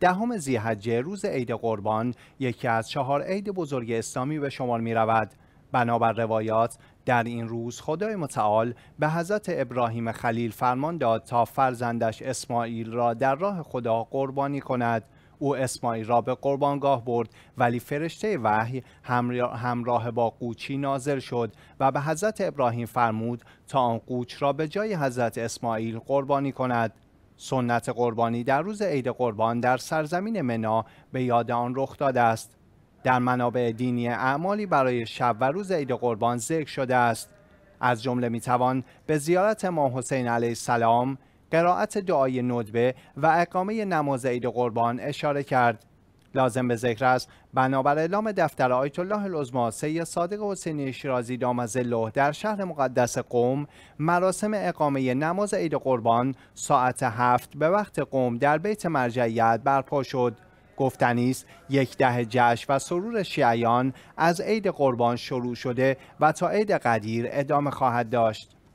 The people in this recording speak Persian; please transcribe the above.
دهم زیحجه روز عید قربان یکی از چهار عید بزرگ اسلامی به شمار می رود. بنابر روایات در این روز خدای متعال به حضرت ابراهیم خلیل فرمان داد تا فرزندش اسماعیل را در راه خدا قربانی کند او اسماعیل را به قربانگاه برد ولی فرشته وحی همراه با قوچی نازل شد و به حضرت ابراهیم فرمود تا آن قوچ را به جای حضرت اسماعیل قربانی کند سنت قربانی در روز عید قربان در سرزمین منا به یاد آن رخ داده است. در منابع دینی اعمالی برای شب و روز عید قربان ذکر شده است. از جمله توان به زیارت ما حسین علیه السلام، قرائت دعای ندبه و اقامه نماز عید قربان اشاره کرد. لازم به ذکر است بنابر اعلام دفتر آیت الله العظما سید صادق حسینی شیرازی دامز الله در شهر مقدس قوم مراسم اقامه نماز عید قربان ساعت هفت به وقت قوم در بیت مرجعیت برپا شد گفتنی است یک ده جشن و سرور شیعیان از عید قربان شروع شده و تا عید قدیر ادامه خواهد داشت